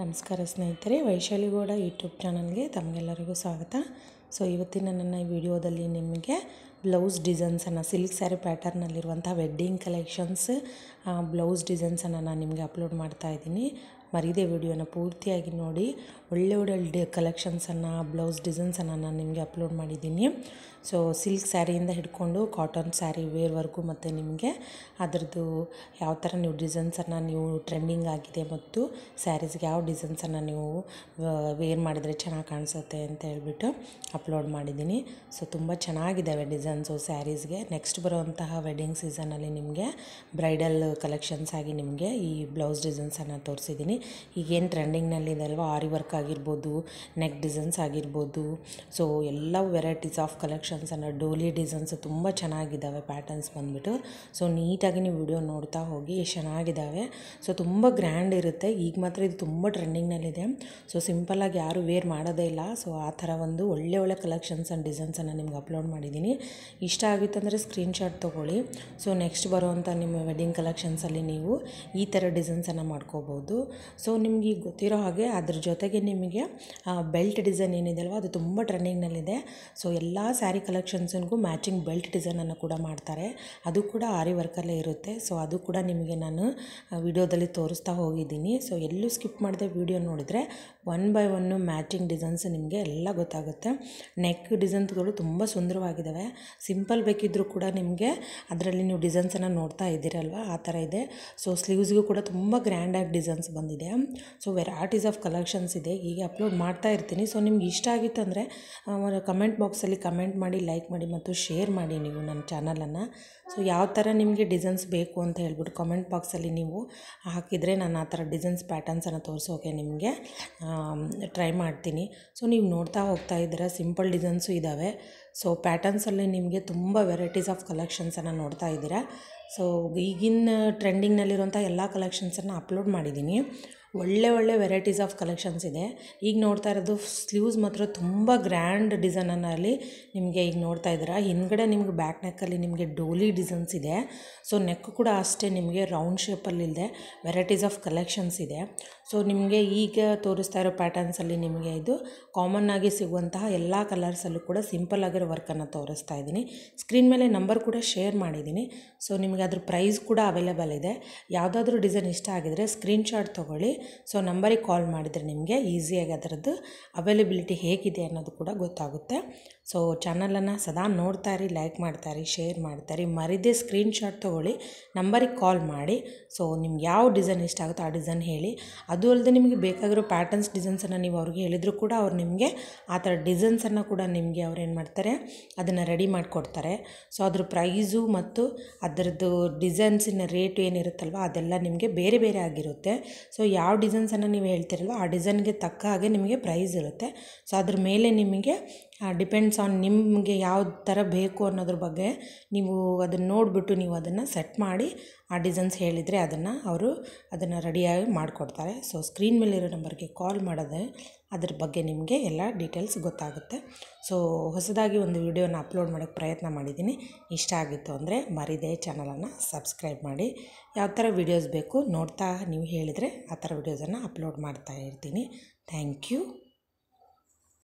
ನಮಸ್ಕಾರ ಸ್ನೇಹಿತರೆ ವೈಶಾಲಿಗೌಡ ಯೂಟ್ಯೂಬ್ ಚಾನಲ್ಗೆ ತಮಗೆಲ್ಲರಿಗೂ ಸ್ವಾಗತ ಸೊ ಇವತ್ತಿನ ನನ್ನ ಈ ವಿಡಿಯೋದಲ್ಲಿ ನಿಮಗೆ ಬ್ಲೌಸ್ ಡಿಸೈನ್ಸನ್ನು ಸಿಲ್ಕ್ ಸ್ಯಾರಿ ಪ್ಯಾಟರ್ನಲ್ಲಿರುವಂಥ ವೆಡ್ಡಿಂಗ್ ಕಲೆಕ್ಷನ್ಸ್ ಬ್ಲೌಸ್ ಡಿಸೈನ್ಸನ್ನು ನಾನು ನಿಮಗೆ ಅಪ್ಲೋಡ್ ಮಾಡ್ತಾ ಇದ್ದೀನಿ ಮರೀದೆ ವಿಡಿಯೋನ ಪೂರ್ತಿಯಾಗಿ ನೋಡಿ ಒಳ್ಳೆ ಒಳ್ಳೆ ಡಿ ಕಲೆಕ್ಷನ್ಸನ್ನು ಬ್ಲೌಸ್ ಡಿಸೈನ್ಸನ್ನು ನಾನು ನಿಮಗೆ ಅಪ್ಲೋಡ್ ಮಾಡಿದ್ದೀನಿ ಸೊ ಸಿಲ್ಕ್ ಸ್ಯಾರಿಯಿಂದ ಹಿಡ್ಕೊಂಡು ಕಾಟನ್ ಸ್ಯಾರಿ ವೇರ್ವರೆಗೂ ಮತ್ತು ನಿಮಗೆ ಅದರದ್ದು ಯಾವ ಥರ ನೀವು ಡಿಸೈನ್ಸನ್ನು ನೀವು ಟ್ರೆಂಡಿಂಗ್ ಆಗಿದೆ ಮತ್ತು ಸ್ಯಾರೀಸ್ಗೆ ಯಾವ ಡಿಸೈನ್ಸನ್ನು ನೀವು ವೇರ್ ಮಾಡಿದರೆ ಚೆನ್ನಾಗಿ ಕಾಣಿಸುತ್ತೆ ಅಂತ ಹೇಳ್ಬಿಟ್ಟು ಅಪ್ಲೋಡ್ ಮಾಡಿದ್ದೀನಿ ಸೊ ತುಂಬ ಚೆನ್ನಾಗಿದ್ದಾವೆ ಡಿಸೈನ್ಸು ಸ್ಯಾರೀಸ್ಗೆ ನೆಕ್ಸ್ಟ್ ಬರುವಂತಹ ವೆಡ್ಡಿಂಗ್ ಸೀಸನಲ್ಲಿ ನಿಮಗೆ ಬ್ರೈಡಲ್ ಕಲೆಕ್ಷನ್ಸ್ ಆಗಿ ನಿಮಗೆ ಈ ಬ್ಲೌಸ್ ಡಿಸೈನ್ಸನ್ನು ತೋರಿಸಿದ್ದೀನಿ ಈಗೇನು ಟ್ರೆಂಡಿಂಗ್ನಲ್ಲಿದೆಯಲ್ವ ಆರಿ ವರ್ಕ್ ಆಗಿರ್ಬೋದು ನೆಕ್ ಡಿಸೈನ್ಸ್ ಆಗಿರ್ಬೋದು ಸೊ ಎಲ್ಲ ವೆರೈಟೀಸ್ ಆಫ್ ಕಲೆಕ್ಷನ್ಸನ್ನು ಡೋಲಿ ಡಿಸೈನ್ಸ್ ತುಂಬ ಚೆನ್ನಾಗಿದ್ದಾವೆ ಪ್ಯಾಟರ್ನ್ಸ್ ಬಂದುಬಿಟ್ಟು ಸೊ ನೀಟಾಗಿ ನೀವು ವಿಡಿಯೋ ನೋಡ್ತಾ ಹೋಗಿ ಚೆನ್ನಾಗಿದ್ದಾವೆ ಸೊ ತುಂಬ ಗ್ರ್ಯಾಂಡ್ ಇರುತ್ತೆ ಈಗ ಮಾತ್ರ ಇದು ತುಂಬ ಟ್ರೆಂಡಿಂಗ್ನಲ್ಲಿದೆ ಸೊ ಸಿಂಪಲ್ಲಾಗಿ ಯಾರೂ ವೇರ್ ಮಾಡೋದೇ ಇಲ್ಲ ಸೊ ಆ ಥರ ಒಂದು ಒಳ್ಳೆ ಒಳ್ಳೆ ಕಲೆಕ್ಷನ್ಸ್ ಆ್ಯಂಡ್ ಡಿಸೈನ್ಸನ್ನು ನಿಮ್ಗೆ ಅಪ್ಲೋಡ್ ಮಾಡಿದ್ದೀನಿ ಇಷ್ಟ ಆಗಿತ್ತು ಅಂದರೆ ಸ್ಕ್ರೀನ್ಶಾಟ್ ತೊಗೊಳ್ಳಿ ಸೊ ನೆಕ್ಸ್ಟ್ ಬರೋವಂಥ ನಿಮ್ಮ ವೆಡ್ಡಿಂಗ್ ಕಲೆಕ್ಷನ್ಸಲ್ಲಿ ನೀವು ಈ ಥರ ಡಿಸೈನ್ಸನ್ನು ಮಾಡ್ಕೋಬೋದು ಸೊ ನಿಮ್ಗೆ ಈಗ ಗೊತ್ತಿರೋ ಹಾಗೆ ಅದ್ರ ಜೊತೆಗೆ ನಿಮಗೆ ಬೆಲ್ಟ್ ಡಿಸೈನ್ ಅಲ್ವಾ ಅದು ತುಂಬ ಟ್ರೆಂಡಿಂಗ್ನಲ್ಲಿದೆ ಸೊ ಎಲ್ಲ ಸ್ಯಾರಿ ಕಲೆಕ್ಷನ್ಸನ್ಗೂ ಮ್ಯಾಚಿಂಗ್ ಬೆಲ್ಟ್ ಡಿಸೈನನ್ನು ಕೂಡ ಮಾಡ್ತಾರೆ ಅದು ಕೂಡ ಆರಿ ವರ್ಕಲ್ಲೇ ಇರುತ್ತೆ ಸೊ ಅದು ಕೂಡ ನಿಮಗೆ ನಾನು ವಿಡಿಯೋದಲ್ಲಿ ತೋರಿಸ್ತಾ ಹೋಗಿದ್ದೀನಿ ಸೊ ಎಲ್ಲೂ ಸ್ಕಿಪ್ ಮಾಡಿದೆ ವಿಡಿಯೋ ನೋಡಿದರೆ one by one matching designs ನಿಮಗೆ ಎಲ್ಲ ಗೊತ್ತಾಗುತ್ತೆ ನೆಕ್ ಡಿಸೈನ್ಸ್ಗಳು ತುಂಬ ಸುಂದರವಾಗಿದ್ದಾವೆ ಸಿಂಪಲ್ ಬೇಕಿದ್ದರೂ ಕೂಡ ನಿಮಗೆ ಅದರಲ್ಲಿ ನೀವು ಡಿಸೈನ್ಸನ್ನು ನೋಡ್ತಾ ಇದ್ದೀರಲ್ವ ಆ ಥರ ಇದೆ ಸೊ ಸ್ಲೀವ್ಸ್ಗೂ ಕೂಡ ತುಂಬ ಗ್ರ್ಯಾಂಡಾಗಿ ಡಿಸೈನ್ಸ್ ಬಂದಿದೆ ಇದೆ ಸೊ ವೆರೈಟೀಸ್ ಆಫ್ ಕಲೆಕ್ಷನ್ಸ್ ಇದೆ ಹೀಗೆ ಅಪ್ಲೋಡ್ ಮಾಡ್ತಾ ಇರ್ತೀನಿ ಸೊ ನಿಮ್ಗೆ ಇಷ್ಟ ಆಗಿತ್ತು ಅಂದರೆ ಕಮೆಂಟ್ ಬಾಕ್ಸಲ್ಲಿ ಕಮೆಂಟ್ ಮಾಡಿ ಲೈಕ್ ಮಾಡಿ ಮತ್ತು ಶೇರ್ ಮಾಡಿ ನೀವು ನನ್ನ ಚಾನಲನ್ನು ಸೊ ಯಾವ ಥರ ನಿಮಗೆ ಡಿಸೈನ್ಸ್ ಬೇಕು ಅಂತ ಹೇಳ್ಬಿಟ್ಟು ಕಮೆಂಟ್ ಬಾಕ್ಸಲ್ಲಿ ನೀವು ಹಾಕಿದರೆ ನಾನು ಆ ಥರ ಡಿಸೈನ್ಸ್ ಪ್ಯಾಟರ್ನ್ಸನ್ನು ತೋರಿಸೋಕೆ ನಿಮಗೆ ಟ್ರೈ ಮಾಡ್ತೀನಿ ಸೊ ನೀವು ನೋಡ್ತಾ ಹೋಗ್ತಾ ಇದ್ದೀರ ಸಿಂಪಲ್ ಡಿಸೈನ್ಸು ಇದ್ದಾವೆ ಸೊ ಪ್ಯಾಟರ್ನ್ಸಲ್ಲಿ ನಿಮಗೆ ತುಂಬ ವೆರೈಟೀಸ್ ಆಫ್ ಕಲೆಕ್ಷನ್ಸನ್ನು ನೋಡ್ತಾ ಇದ್ದೀರಾ ಸೊ ಈಗಿನ ಟ್ರೆಂಡಿಂಗ್ನಲ್ಲಿರುವಂಥ ಎಲ್ಲ ಕಲೆಕ್ಷನ್ಸನ್ನು ಅಪ್ಲೋಡ್ ಮಾಡಿದ್ದೀನಿ ಒಳ್ಳೆ ಒಳ್ಳೆ ವೆರೈಟೀಸ್ ಆಫ್ ಕಲೆಕ್ಷನ್ಸ್ ಇದೆ ಈಗ ನೋಡ್ತಾ ಇರೋದು ಸ್ಲೀವ್ಸ್ ಮಾತ್ರ ತುಂಬ ಗ್ರ್ಯಾಂಡ್ ಅಲ್ಲಿ ನಿಮಗೆ ಈಗ ನೋಡ್ತಾ ಇದ್ದೀರ ಹಿಂದ್ಗಡೆ ನಿಮ್ಗೆ ಬ್ಯಾಕ್ ನೆಕ್ಕಲ್ಲಿ ನಿಮಗೆ ಡೋಲಿ ಡಿಸೈನ್ಸ್ ಇದೆ ಸೊ ನೆಕ್ ಕೂಡ ಅಷ್ಟೇ ನಿಮಗೆ ರೌಂಡ್ ಶೇಪಲ್ಲಿ ಇಲ್ಲದೆ ವೆರೈಟೀಸ್ ಆಫ್ ಕಲೆಕ್ಷನ್ಸ್ ಇದೆ ಸೊ ನಿಮಗೆ ಈಗ ತೋರಿಸ್ತಾ ಇರೋ ಪ್ಯಾಟರ್ನ್ಸಲ್ಲಿ ನಿಮಗೆ ಇದು ಕಾಮನ್ ಆಗಿ ಸಿಗುವಂತಹ ಎಲ್ಲ ಕಲರ್ಸಲ್ಲೂ ಕೂಡ ಸಿಂಪಲ್ ಆಗಿರೋ ವರ್ಕನ್ನು ತೋರಿಸ್ತಾ ಇದ್ದೀನಿ ಸ್ಕ್ರೀನ್ ಮೇಲೆ ನಂಬರ್ ಕೂಡ ಶೇರ್ ಮಾಡಿದ್ದೀನಿ ಸೊ ನಿಮಗೆ ಅದ್ರ ಪ್ರೈಸ್ ಕೂಡ ಅವೈಲೇಬಲ್ ಇದೆ ಯಾವುದಾದ್ರೂ ಡಿಸೈನ್ ಇಷ್ಟ ಆಗಿದರೆ ಸ್ಕ್ರೀನ್ಶಾಟ್ ತೊಗೊಳ್ಳಿ ಸೊ ನಂಬರಿಗೆ ಕಾಲ್ ಮಾಡಿದರೆ ನಿಮಗೆ ಈಸಿಯಾಗಿ ಅದರದ್ದು ಅವೈಲೇಬಿಲಿಟಿ ಹೇಗಿದೆ ಅನ್ನೋದು ಕೂಡ ಗೊತ್ತಾಗುತ್ತೆ ಸೊ ಚಾನಲನ್ನು ಸದಾ ನೋಡ್ತಾರಿ ಲೈಕ್ ಮಾಡ್ತಾರಿ ಶೇರ್ ಮಾಡ್ತಾರಿ ಮರಿದೇ ಸ್ಕ್ರೀನ್ಶಾಟ್ ತೊಗೊಳ್ಳಿ ನಂಬರಿಗೆ ಕಾಲ್ ಮಾಡಿ ಸೊ ನಿಮ್ಗೆ ಯಾವ ಡಿಸೈನ್ ಇಷ್ಟ ಆಗುತ್ತೋ ಆ ಡಿಸೈನ್ ಹೇಳಿ ಅದು ಅಲ್ಲದೆ ನಿಮಗೆ ಬೇಕಾಗಿರೋ ಪ್ಯಾಟರ್ನ್ಸ್ ಡಿಸೈನ್ಸನ್ನು ನೀವು ಅವ್ರಿಗೆ ಹೇಳಿದರೂ ಕೂಡ ಅವ್ರು ನಿಮಗೆ ಆ ಥರ ಡಿಸೈನ್ಸನ್ನು ಕೂಡ ನಿಮಗೆ ಅವ್ರು ಏನು ಮಾಡ್ತಾರೆ ಅದನ್ನು ರೆಡಿ ಮಾಡಿಕೊಡ್ತಾರೆ ಸೊ ಅದ್ರ ಪ್ರೈಸು ಮತ್ತು ಅದರದ್ದು ಡಿಸೈನ್ಸಿನ ರೇಟ್ ಏನಿರುತ್ತಲ್ವ ಅದೆಲ್ಲ ನಿಮಗೆ ಬೇರೆ ಬೇರೆ ಆಗಿರುತ್ತೆ ಸೊ ಯಾವ ಯಾವ ಡಿಸೈನ್ಸನ್ನು ನೀವು ಹೇಳ್ತಿರಲ್ಲ ಆ ಡಿಸೈನ್ಗೆ ತಕ್ಕ ಹಾಗೆ ನಿಮಗೆ ಪ್ರೈಸ್ ಇರುತ್ತೆ ಸೊ ಅದ್ರ ಮೇಲೆ ನಿಮಗೆ ಡಿಪೆಂಡ್ಸ್ ಆನ್ ನಿಮಗೆ ಯಾವ ಥರ ಬೇಕು ಅನ್ನೋದ್ರ ಬಗ್ಗೆ ನೀವು ಅದನ್ನು ನೋಡಿಬಿಟ್ಟು ನೀವು ಅದನ್ನು ಸೆಟ್ ಮಾಡಿ ಆ ಡಿಸೈನ್ಸ್ ಹೇಳಿದರೆ ಅದನ್ನು ಅವರು ಅದನ್ನು ರೆಡಿಯಾಗಿ ಮಾಡಿಕೊಡ್ತಾರೆ ಸೊ ಸ್ಕ್ರೀನ್ ಮೇಲಿರೋ ನಂಬರ್ಗೆ ಕಾಲ್ ಮಾಡೋದೆ ಅದ್ರ ಬಗ್ಗೆ ನಿಮಗೆ ಎಲ್ಲ ಡೀಟೇಲ್ಸ್ ಗೊತ್ತಾಗುತ್ತೆ ಸೊ ಹೊಸದಾಗಿ ಒಂದು ವಿಡಿಯೋನ ಅಪ್ಲೋಡ್ ಮಾಡೋಕ್ಕೆ ಪ್ರಯತ್ನ ಮಾಡಿದ್ದೀನಿ ಇಷ್ಟ ಆಗಿತ್ತು ಅಂದರೆ ಮರಿದೆ ಚಾನಲನ್ನು ಸಬ್ಸ್ಕ್ರೈಬ್ ಮಾಡಿ ಯಾವ ಥರ ವೀಡಿಯೋಸ್ ಬೇಕು ನೋಡ್ತಾ ನೀವು ಹೇಳಿದರೆ ಆ ಥರ ವೀಡಿಯೋಸನ್ನು ಅಪ್ಲೋಡ್ ಮಾಡ್ತಾ ಇರ್ತೀನಿ ಥ್ಯಾಂಕ್ ಯು